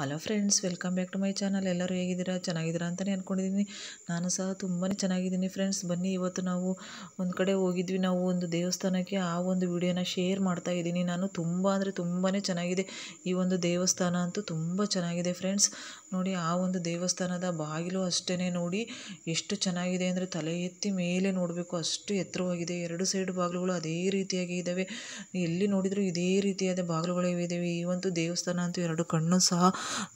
hello friends welcome back to my channel ಎಲ್ಲರೂ ಹೇಗಿದ್ದೀರಾ ಚೆನ್ನಾಗಿದ್ದೀರಾ ಅಂತಲೇ ಅಂದ್ಕೊಂಡಿದ್ದೀನಿ ನಾನು ಸಹ ತುಂಬಾ ಚೆನ್ನಾಗಿದ್ದೀನಿ ಫ್ರೆಂಡ್ಸ್ ಬನ್ನಿ ಇವತ್ತು ನಾವು ಒಂದು ಕಡೆ ಹೋಗಿದ್ವಿ ನಾವು ಒಂದು ದೇವಸ್ಥಾನಕ್ಕೆ ಆ ಒಂದು ವಿಡಿಯೋನ ಶೇರ್ ಮಾಡ್ತಾ ಇದ್ದೀನಿ ನಾನು ತುಂಬ ಅಂದರೆ ತುಂಬಾ ಚೆನ್ನಾಗಿದೆ ಈ ಒಂದು ದೇವಸ್ಥಾನ ಅಂತೂ ತುಂಬ ಚೆನ್ನಾಗಿದೆ ಫ್ರೆಂಡ್ಸ್ ನೋಡಿ ಆ ಒಂದು ದೇವಸ್ಥಾನದ ಬಾಗಿಲು ಅಷ್ಟೇ ನೋಡಿ ಎಷ್ಟು ಚೆನ್ನಾಗಿದೆ ಅಂದರೆ ತಲೆ ಎತ್ತಿ ಮೇಲೆ ನೋಡಬೇಕು ಅಷ್ಟು ಎತ್ತರವಾಗಿದೆ ಎರಡು ಸೈಡ್ ಬಾಗಿಲುಗಳು ಅದೇ ರೀತಿಯಾಗಿ ಇದ್ದಾವೆ ಎಲ್ಲಿ ನೋಡಿದರೂ ಇದೇ ರೀತಿಯಾದ ಬಾಗಿಲುಗಳೇ ಇದ್ದಾವೆ ಈ ಒಂದು ದೇವಸ್ಥಾನ ಅಂತೂ ಎರಡು ಕಣ್ಣು ಸಹ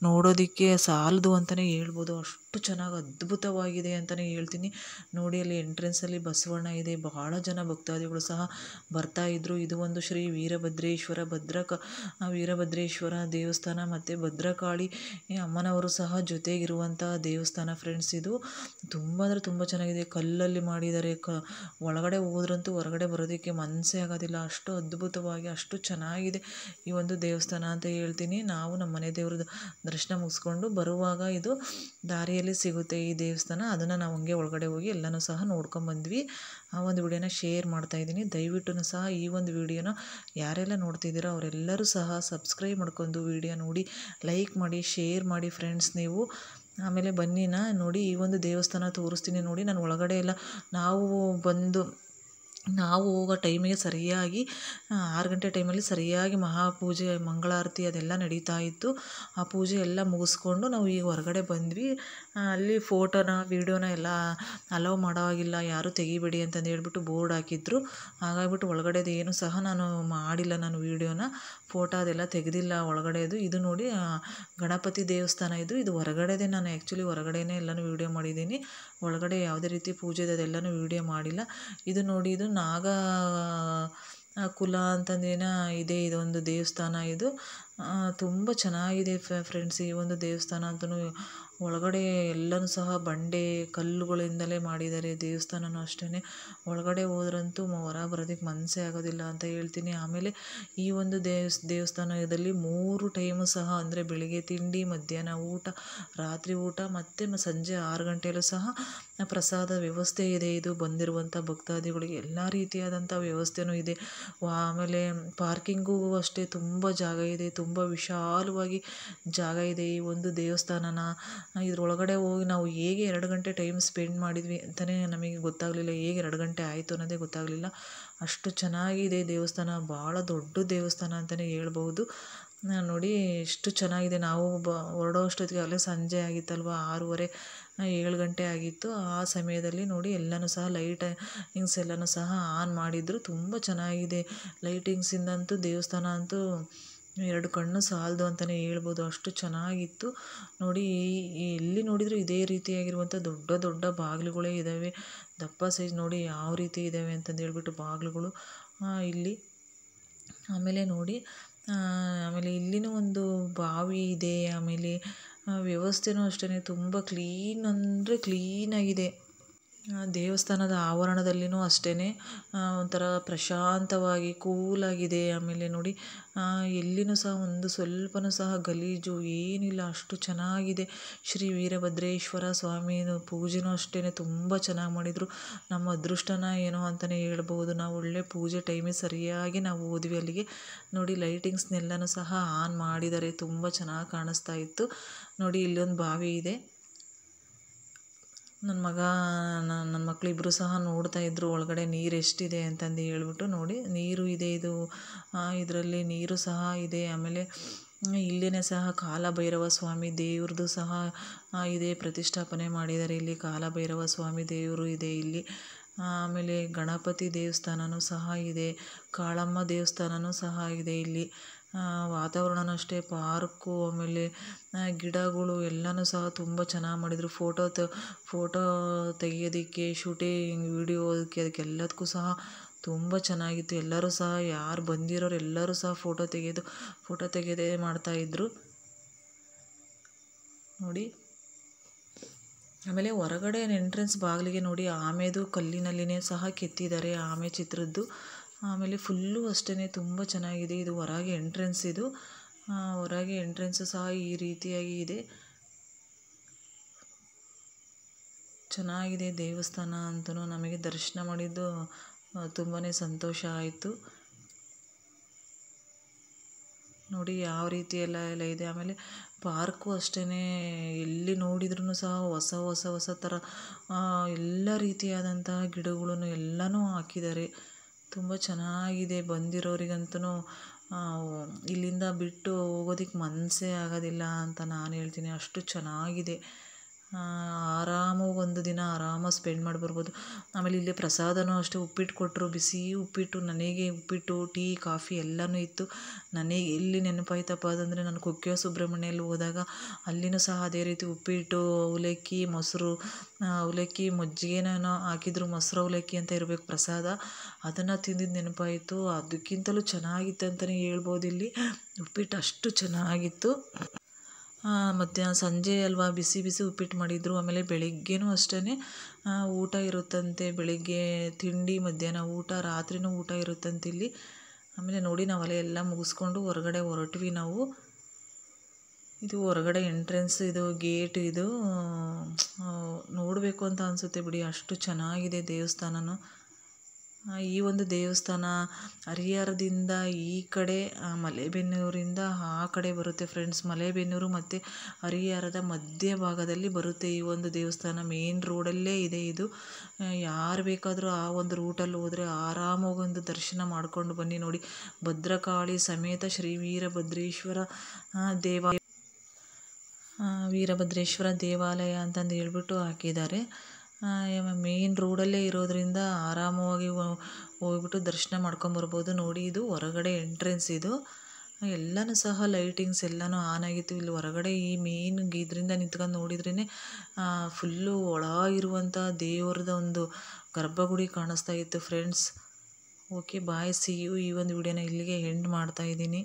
ನೋಡೋದಿಕ್ಕೆ ಸಾಲದು ಅಂತಾನೆ ಹೇಳ್ಬೋದು ಅಷ್ಟು ಅಷ್ಟು ಚೆನ್ನಾಗಿ ಅದ್ಭುತವಾಗಿದೆ ಅಂತಲೇ ಹೇಳ್ತೀನಿ ನೋಡಿ ಅಲ್ಲಿ ಎಂಟ್ರೆನ್ಸಲ್ಲಿ ಬಸವಣ್ಣ ಇದೆ ಬಹಳ ಜನ ಭಕ್ತಾದಿಗಳು ಸಹ ಬರ್ತಾ ಇದ್ದರು ಇದು ಒಂದು ಶ್ರೀ ವೀರಭದ್ರೇಶ್ವರ ಭದ್ರಕ ವೀರಭದ್ರೇಶ್ವರ ದೇವಸ್ಥಾನ ಮತ್ತು ಭದ್ರಕಾಳಿ ಅಮ್ಮನವರು ಸಹ ಜೊತೆಗಿರುವಂತಹ ದೇವಸ್ಥಾನ ಫ್ರೆಂಡ್ಸ್ ಇದು ತುಂಬ ಅಂದರೆ ತುಂಬ ಚೆನ್ನಾಗಿದೆ ಕಲ್ಲಲ್ಲಿ ಮಾಡಿದ್ದಾರೆ ಕ ಒಳಗಡೆ ಹೋದ್ರಂತೂ ಹೊರಗಡೆ ಬರೋದಕ್ಕೆ ಮನಸ್ಸೇ ಆಗೋದಿಲ್ಲ ಅಷ್ಟು ಅದ್ಭುತವಾಗಿ ಅಷ್ಟು ಚೆನ್ನಾಗಿದೆ ಈ ಒಂದು ದೇವಸ್ಥಾನ ಅಂತ ಹೇಳ್ತೀನಿ ನಾವು ನಮ್ಮ ಮನೆ ದೇವರ ದರ್ಶನ ಮುಗಿಸ್ಕೊಂಡು ಬರುವಾಗ ಇದು ದಾರಿಯಲ್ಲಿ ಎಲ್ಲಿ ಸಿಗುತ್ತೆ ಈ ದೇವಸ್ಥಾನ ಅದನ್ನು ನಾವು ಹಂಗೆ ಒಳಗಡೆ ಹೋಗಿ ಎಲ್ಲನೂ ಸಹ ನೋಡ್ಕೊಂಬಂದ್ವಿ ಆ ಒಂದು ವಿಡಿಯೋನ ಶೇರ್ ಮಾಡ್ತಾ ಇದ್ದೀನಿ ದಯವಿಟ್ಟು ಸಹ ಈ ಒಂದು ವಿಡಿಯೋನ ಯಾರೆಲ್ಲ ನೋಡ್ತಿದ್ದೀರೋ ಅವರೆಲ್ಲರೂ ಸಹ ಸಬ್ಸ್ಕ್ರೈಬ್ ಮಾಡ್ಕೊಂಡು ವಿಡಿಯೋ ನೋಡಿ ಲೈಕ್ ಮಾಡಿ ಶೇರ್ ಮಾಡಿ ಫ್ರೆಂಡ್ಸ್ ನೀವು ಆಮೇಲೆ ನಾ ನೋಡಿ ಈ ಒಂದು ದೇವಸ್ಥಾನ ತೋರಿಸ್ತೀನಿ ನೋಡಿ ನಾನು ಒಳಗಡೆ ಎಲ್ಲ ನಾವು ಬಂದು ನಾವು ಹೋಗೋ ಟೈಮಿಗೆ ಸರಿಯಾಗಿ ಆರು ಗಂಟೆ ಟೈಮಲ್ಲಿ ಸರಿಯಾಗಿ ಮಹಾಪೂಜೆ ಮಂಗಳಾರತಿ ಅದೆಲ್ಲ ನಡೀತಾ ಇತ್ತು ಆ ಪೂಜೆ ಎಲ್ಲ ಮುಗಿಸ್ಕೊಂಡು ನಾವು ಈಗ ಹೊರಗಡೆ ಬಂದ್ವಿ ಅಲ್ಲಿ ಫೋಟೋನ ವೀಡಿಯೋನ ಎಲ್ಲ ಅಲೌ ಮಾಡೋವಾಗಿಲ್ಲ ಯಾರೂ ತೆಗಿಬೇಡಿ ಅಂತಂದು ಹೇಳ್ಬಿಟ್ಟು ಬೋರ್ಡ್ ಹಾಕಿದ್ರು ಹಾಗಾಗ್ಬಿಟ್ಟು ಒಳಗಡೆದು ಏನು ಸಹ ನಾನು ಮಾಡಿಲ್ಲ ನಾನು ವೀಡಿಯೋನ ಫೋಟೋ ಅದೆಲ್ಲ ತೆಗೆದಿಲ್ಲ ಒಳಗಡೆದು ಇದು ನೋಡಿ ಗಣಪತಿ ದೇವಸ್ಥಾನ ಇದು ಇದು ಹೊರಗಡೆದೇ ನಾನು ಆ್ಯಕ್ಚುಲಿ ಹೊರಗಡೆನೇ ಎಲ್ಲನೂ ವೀಡಿಯೋ ಮಾಡಿದ್ದೀನಿ ಒಳಗಡೆ ಯಾವುದೇ ರೀತಿ ಇದೆ ಅದೆಲ್ಲನೂ ವೀಡಿಯೋ ಮಾಡಿಲ್ಲ ಇದು ನೋಡಿ ಇದು ನಾಗ ಕುಲ ಅಂತಂದೇನ ಇದೆ ಇದೊಂದು ದೇವಸ್ಥಾನ ಇದು ತುಂಬ ಚೆನ್ನಾಗಿದೆ ಫ್ರೆಂಡ್ಸ್ ಈ ಒಂದು ದೇವಸ್ಥಾನ ಅಂತಲೂ ಒಳಗಡೆ ಎಲ್ಲನೂ ಸಹ ಬಂಡೆ ಕಲ್ಲುಗಳಿಂದಲೇ ಮಾಡಿದ್ದಾರೆ ದೇವಸ್ಥಾನನೂ ಅಷ್ಟೇ ಒಳಗಡೆ ಹೋದ್ರಂತೂ ಹೊರ ಬರೋದಕ್ಕೆ ಮನಸ್ಸೇ ಆಗೋದಿಲ್ಲ ಅಂತ ಹೇಳ್ತೀನಿ ಆಮೇಲೆ ಈ ಒಂದು ದೇವಸ್ ದೇವಸ್ಥಾನದಲ್ಲಿ ಮೂರು ಟೈಮು ಸಹ ಅಂದರೆ ಬೆಳಿಗ್ಗೆ ತಿಂಡಿ ಮಧ್ಯಾಹ್ನ ಊಟ ರಾತ್ರಿ ಊಟ ಮತ್ತು ಸಂಜೆ ಆರು ಗಂಟೆಯಲ್ಲೂ ಸಹ ಪ್ರಸಾದ ವ್ಯವಸ್ಥೆ ಇದೆ ಇದು ಬಂದಿರುವಂಥ ಭಕ್ತಾದಿಗಳಿಗೆ ಎಲ್ಲ ರೀತಿಯಾದಂಥ ವ್ಯವಸ್ಥೆನೂ ಇದೆ ಆಮೇಲೆ ಪಾರ್ಕಿಂಗು ಅಷ್ಟೇ ತುಂಬ ಜಾಗ ಇದೆ ತುಂಬ ವಿಶಾಲವಾಗಿ ಜಾಗ ಇದೆ ಈ ಒಂದು ದೇವಸ್ಥಾನನ ಇದರೊಳಗಡೆ ಹೋಗಿ ನಾವು ಹೇಗೆ ಎರಡು ಗಂಟೆ ಟೈಮ್ ಸ್ಪೆಂಡ್ ಮಾಡಿದ್ವಿ ಅಂತಲೇ ನಮಗೆ ಗೊತ್ತಾಗಲಿಲ್ಲ ಹೇಗೆ ಎರಡು ಗಂಟೆ ಆಯಿತು ಅನ್ನೋದೇ ಗೊತ್ತಾಗಲಿಲ್ಲ ಅಷ್ಟು ಚೆನ್ನಾಗಿದೆ ದೇವಸ್ಥಾನ ಭಾಳ ದೊಡ್ಡ ದೇವಸ್ಥಾನ ಅಂತಲೇ ಹೇಳ್ಬೋದು ನೋಡಿ ಎಷ್ಟು ಚೆನ್ನಾಗಿದೆ ನಾವು ಬ ಹೊರಡೋ ಅಷ್ಟೊತ್ತಿಗೆ ಆಗಲೇ ಸಂಜೆ ಆಗಿತ್ತಲ್ವ ಆರೂವರೆ ಏಳು ಗಂಟೆ ಆಗಿತ್ತು ಆ ಸಮಯದಲ್ಲಿ ನೋಡಿ ಎಲ್ಲನೂ ಸಹ ಲೈಟ್ ಎಲ್ಲನೂ ಸಹ ಆನ್ ಮಾಡಿದ್ರು ತುಂಬ ಚೆನ್ನಾಗಿದೆ ಲೈಟಿಂಗ್ಸಿಂದಂತೂ ದೇವಸ್ಥಾನ ಅಂತೂ ಎರಡು ಕಣ್ಣು ಸಾಲದು ಅಂತಲೇ ಹೇಳ್ಬೋದು ಅಷ್ಟು ಚೆನ್ನಾಗಿತ್ತು ನೋಡಿ ಎಲ್ಲಿ ನೋಡಿದರೂ ಇದೇ ರೀತಿಯಾಗಿರುವಂಥ ದೊಡ್ಡ ದೊಡ್ಡ ಬಾಗಿಲುಗಳೇ ಇದ್ದಾವೆ ದಪ್ಪ ಸೈಜ್ ನೋಡಿ ಯಾವ ರೀತಿ ಇದ್ದಾವೆ ಅಂತಂದು ಹೇಳ್ಬಿಟ್ಟು ಬಾಗಿಲುಗಳು ಇಲ್ಲಿ ಆಮೇಲೆ ನೋಡಿ ಆಮೇಲೆ ಇಲ್ಲಿನೂ ಒಂದು ಬಾವಿ ಇದೆ ಆಮೇಲೆ ವ್ಯವಸ್ಥೆನೂ ಅಷ್ಟೇ ತುಂಬ ಕ್ಲೀನ್ ಅಂದರೆ ಕ್ಲೀನಾಗಿದೆ ದೇವಸ್ಥಾನದ ಆವರಣದಲ್ಲಿಯೂ ಅಷ್ಟೇ ಒಂಥರ ಪ್ರಶಾಂತವಾಗಿ ಕೂಲಾಗಿದೆ ಆಮೇಲೆ ನೋಡಿ ಎಲ್ಲಿನೂ ಸಹ ಒಂದು ಸ್ವಲ್ಪನೂ ಸಹ ಗಲೀಜು ಏನಿಲ್ಲ ಅಷ್ಟು ಚೆನ್ನಾಗಿದೆ ಶ್ರೀ ವೀರಭದ್ರೇಶ್ವರ ಸ್ವಾಮಿ ಪೂಜೆನೂ ಅಷ್ಟೇ ತುಂಬ ಚೆನ್ನಾಗಿ ಮಾಡಿದರು ನಮ್ಮ ಅದೃಷ್ಟನ ಏನೋ ಅಂತಲೇ ಹೇಳ್ಬೋದು ನಾವು ಒಳ್ಳೆ ಪೂಜೆ ಟೈಮಿಗೆ ಸರಿಯಾಗಿ ನಾವು ಹೋದ್ವಿ ಅಲ್ಲಿಗೆ ನೋಡಿ ಲೈಟಿಂಗ್ಸ್ನೆಲ್ಲನೂ ಸಹ ಆನ್ ಮಾಡಿದ್ದಾರೆ ತುಂಬ ಚೆನ್ನಾಗಿ ಕಾಣಿಸ್ತಾ ಇತ್ತು ನೋಡಿ ಇಲ್ಲೊಂದು ಬಾವಿ ಇದೆ ನನ್ನ ಮಗ ನನ್ನ ಮಕ್ಕಳಿಬ್ಬರು ಸಹ ನೋಡ್ತಾ ಇದ್ದರು ಒಳಗಡೆ ನೀರು ಎಷ್ಟಿದೆ ಅಂತಂದು ಹೇಳ್ಬಿಟ್ಟು ನೋಡಿ ನೀರು ಇದೆ ಇದು ಇದರಲ್ಲಿ ನೀರು ಸಹ ಇದೆ ಆಮೇಲೆ ಇಲ್ಲಿನೇ ಸಹ ಕಾಲಭೈರವ ಸ್ವಾಮಿ ದೇವ್ರದ್ದು ಸಹ ಇದೆ ಪ್ರತಿಷ್ಠಾಪನೆ ಮಾಡಿದ್ದಾರೆ ಇಲ್ಲಿ ಕಾಲಭೈರವ ಸ್ವಾಮಿ ದೇವರು ಇದೆ ಇಲ್ಲಿ ಆಮೇಲೆ ಗಣಪತಿ ದೇವಸ್ಥಾನವೂ ಸಹ ಇದೆ ಕಾಳಮ್ಮ ದೇವಸ್ಥಾನವೂ ಸಹ ಇದೆ ಇಲ್ಲಿ ವಾತಾವರಣನೂ ಅಷ್ಟೇ ಪಾರ್ಕು ಆಮೇಲೆ ಗಿಡಗಳು ಎಲ್ಲನೂ ಸಹ ತುಂಬ ಚೆನ್ನಾಗಿ ಮಾಡಿದರು ಫೋಟೋ ತ ಫೋಟೋ ತೆಗಿಯೋದಕ್ಕೆ ಶೂಟಿಂಗ್ ಅದಕ್ಕೆ ಅದಕ್ಕೆಲ್ಲದಕ್ಕೂ ಸಹ ತುಂಬ ಚೆನ್ನಾಗಿತ್ತು ಎಲ್ಲರೂ ಸಹ ಯಾರು ಬಂದಿರೋರು ಎಲ್ಲರೂ ಸಹ ಫೋಟೋ ತೆಗೆದು ಫೋಟೋ ತೆಗೆಯೋದೇ ಮಾಡ್ತಾಯಿದ್ರು ನೋಡಿ ಆಮೇಲೆ ಹೊರಗಡೆ ಎಂಟ್ರೆನ್ಸ್ ಬಾಗಿಲಿಗೆ ನೋಡಿ ಆಮೆದು ಕಲ್ಲಿನಲ್ಲಿನೇ ಸಹ ಕೆತ್ತಿದ್ದಾರೆ ಆಮೆ ಚಿತ್ರದ್ದು ಆಮೇಲೆ ಫುಲ್ಲು ಅಷ್ಟೇ ತುಂಬ ಚೆನ್ನಾಗಿದೆ ಇದು ಹೊರಗೆ ಎಂಟ್ರೆನ್ಸ್ ಇದು ಹೊರಗೆ ಎಂಟ್ರೆನ್ಸು ಸಹ ಈ ರೀತಿಯಾಗಿ ಇದೆ ಚೆನ್ನಾಗಿದೆ ದೇವಸ್ಥಾನ ಅಂತೂ ನಮಗೆ ದರ್ಶನ ಮಾಡಿದ್ದು ತುಂಬಾ ಸಂತೋಷ ಆಯಿತು ನೋಡಿ ಯಾವ ರೀತಿ ಎಲ್ಲ ಎಲ್ಲ ಇದೆ ಆಮೇಲೆ ಪಾರ್ಕು ಅಷ್ಟೇ ಎಲ್ಲಿ ನೋಡಿದ್ರೂ ಸಹ ಹೊಸ ಹೊಸ ಹೊಸ ಥರ ಎಲ್ಲ ರೀತಿಯಾದಂತಹ ಗಿಡಗಳನ್ನು ಎಲ್ಲನೂ ಹಾಕಿದ್ದಾರೆ ತುಂಬ ಚೆನ್ನಾಗಿದೆ ಬಂದಿರೋರಿಗಂತೂ ಇಲ್ಲಿಂದ ಬಿಟ್ಟು ಹೋಗೋದಕ್ಕೆ ಮನಸ್ಸೇ ಆಗೋದಿಲ್ಲ ಅಂತ ನಾನು ಹೇಳ್ತೀನಿ ಅಷ್ಟು ಚೆನ್ನಾಗಿದೆ ಆರಾಮಾಗಿ ಒಂದು ದಿನ ಆರಾಮಾಗಿ ಸ್ಪೆಂಡ್ ಮಾಡಿ ಬರ್ಬೋದು ಆಮೇಲೆ ಇಲ್ಲಿ ಪ್ರಸಾದನೂ ಅಷ್ಟೇ ಉಪ್ಪಿಟ್ಟು ಕೊಟ್ಟರು ಬಿಸಿ ಉಪ್ಪಿಟ್ಟು ನನಗೆ ಉಪ್ಪಿಟ್ಟು ಟೀ ಕಾಫಿ ಎಲ್ಲನೂ ಇತ್ತು ನನಗೆ ಎಲ್ಲಿ ನೆನಪಾಯ್ತಪ್ಪ ಅದಂದರೆ ನಾನು ಕುಕ್ಕೆ ಸುಬ್ರಹ್ಮಣ್ಯಲ್ಲಿ ಹೋದಾಗ ಅಲ್ಲಿನೂ ಸಹ ಅದೇ ರೀತಿ ಉಪ್ಪಿಟ್ಟು ಅವಲಕ್ಕಿ ಮೊಸರು ಅವಲಕ್ಕಿ ಮಜ್ಜಿಗೆನ ಹಾಕಿದ್ರು ಮೊಸರು ಅವಲಕ್ಕಿ ಅಂತ ಇರಬೇಕು ಪ್ರಸಾದ ಅದನ್ನು ತಿಂದಿದ್ದು ನೆನಪಾಯಿತು ಅದಕ್ಕಿಂತಲೂ ಚೆನ್ನಾಗಿತ್ತು ಅಂತಲೇ ಹೇಳ್ಬೋದು ಇಲ್ಲಿ ಉಪ್ಪಿಟ್ಟು ಅಷ್ಟು ಚೆನ್ನಾಗಿತ್ತು ಮತ್ತು ಸಂಜೆ ಅಲ್ವಾ ಬಿಸಿ ಬಿಸಿ ಉಪ್ಪಿಟ್ಟು ಮಾಡಿದರು ಆಮೇಲೆ ಬೆಳಗ್ಗೆಯೂ ಅಷ್ಟೇ ಊಟ ಇರುತ್ತಂತೆ ಬೆಳಗ್ಗೆ ತಿಂಡಿ ಮಧ್ಯಾಹ್ನ ಊಟ ರಾತ್ರಿಯೂ ಊಟ ಇರುತ್ತಂತೆ ಇಲ್ಲಿ ಆಮೇಲೆ ನೋಡಿ ನಾವು ಅಲೆ ಎಲ್ಲ ಮುಗಿಸ್ಕೊಂಡು ಹೊರಗಡೆ ಹೊರಟ್ವಿ ನಾವು ಇದು ಹೊರಗಡೆ ಎಂಟ್ರೆನ್ಸ್ ಇದು ಗೇಟ್ ಇದು ನೋಡಬೇಕು ಅಂತ ಅನಿಸುತ್ತೆ ಬಿಡಿ ಅಷ್ಟು ಚೆನ್ನಾಗಿದೆ ದೇವಸ್ಥಾನನೂ ಈ ಒಂದು ದೇವಸ್ಥಾನ ಹರಿಹರದಿಂದ ಈ ಕಡೆ ಮಲೇಬೆನ್ನೂರಿಂದ ಆ ಕಡೆ ಬರುತ್ತೆ ಫ್ರೆಂಡ್ಸ್ ಮಲೇಬೆನ್ನೂರು ಮತ್ತು ಹರಿಹರದ ಮಧ್ಯ ಭಾಗದಲ್ಲಿ ಬರುತ್ತೆ ಈ ಒಂದು ದೇವಸ್ಥಾನ ಮೇನ್ ರೋಡಲ್ಲೇ ಇದೆ ಇದು ಯಾರು ಬೇಕಾದರೂ ಆ ಒಂದು ರೂಟಲ್ಲಿ ಹೋದರೆ ಆರಾಮಾಗಿ ಒಂದು ದರ್ಶನ ಮಾಡಿಕೊಂಡು ಬನ್ನಿ ನೋಡಿ ಭದ್ರಕಾಳಿ ಸಮೇತ ಶ್ರೀ ವೀರಭದ್ರೇಶ್ವರ ದೇವಾಲಯ ವೀರಭದ್ರೇಶ್ವರ ದೇವಾಲಯ ಅಂತಂದು ಹೇಳ್ಬಿಟ್ಟು ಹಾಕಿದ್ದಾರೆ ಮೇಯ್ನ್ ರೋಡಲ್ಲೇ ಇರೋದರಿಂದ ಆರಾಮವಾಗಿ ಹೋಗ್ಬಿಟ್ಟು ದರ್ಶನ ಮಾಡ್ಕೊಂಬರ್ಬೋದು ನೋಡಿ ಇದು ಹೊರಗಡೆ ಎಂಟ್ರೆನ್ಸ್ ಇದು ಎಲ್ಲನೂ ಸಹ ಲೈಟಿಂಗ್ಸ್ ಎಲ್ಲನೂ ಆನ್ ಆಗಿತ್ತು ಇಲ್ಲಿ ಹೊರಗಡೆ ಈ ಮೇನ್ ಇದರಿಂದ ನಿಂತ್ಕೊಂಡು ನೋಡಿದ್ರೇ ಫುಲ್ಲು ಒಳ ಇರುವಂಥ ದೇವರದ ಒಂದು ಗರ್ಭಗುಡಿ ಕಾಣಿಸ್ತಾ ಇತ್ತು friends okay bye see you ಈ ಒಂದು ವಿಡಿಯೋನ ಇಲ್ಲಿಗೆ ಎಂಡ್ ಮಾಡ್ತಾ ಇದ್ದೀನಿ